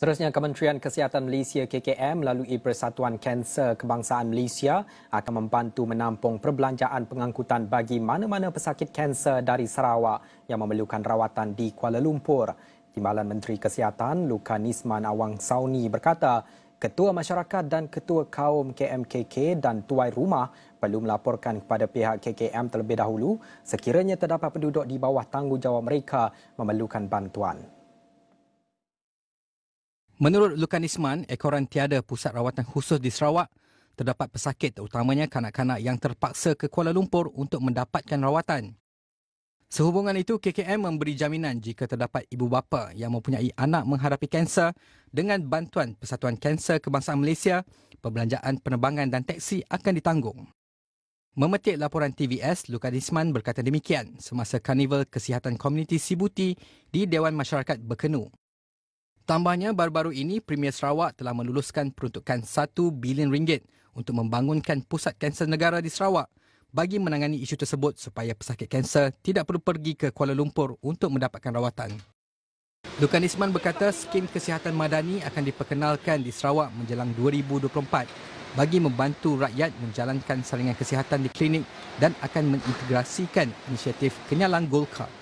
Seterusnya, Kementerian Kesihatan Malaysia KKM melalui Persatuan Kanser Kebangsaan Malaysia akan membantu menampung perbelanjaan pengangkutan bagi mana-mana pesakit kanser dari Sarawak yang memerlukan rawatan di Kuala Lumpur. Timbalan Menteri Kesihatan Luka Nisman Awang Sauni berkata, Ketua Masyarakat dan Ketua Kaum KMKK dan Tuai Rumah perlu melaporkan kepada pihak KKM terlebih dahulu sekiranya terdapat penduduk di bawah tanggungjawab mereka memerlukan bantuan. Menurut Lukanisman, ekoran tiada pusat rawatan khusus di Sarawak, terdapat pesakit utamanya kanak-kanak yang terpaksa ke Kuala Lumpur untuk mendapatkan rawatan. Sehubungan itu, KKM memberi jaminan jika terdapat ibu bapa yang mempunyai anak menghadapi kanser dengan bantuan Persatuan Kanser Kebangsaan Malaysia, perbelanjaan penerbangan dan teksi akan ditanggung. Memetik laporan TVS, Lukan berkata demikian semasa Karnival Kesihatan Komuniti Sibuti di Dewan Masyarakat Berkenu. Tambahnya, baru-baru ini Premier Sarawak telah meluluskan peruntukan RM1 bilion untuk membangunkan pusat kanser negara di Sarawak bagi menangani isu tersebut supaya pesakit kanser tidak perlu pergi ke Kuala Lumpur untuk mendapatkan rawatan. Dukan Isman berkata skim kesihatan madani akan diperkenalkan di Sarawak menjelang 2024 bagi membantu rakyat menjalankan saringan kesihatan di klinik dan akan mengintegrasikan inisiatif kenyalan Gold Card.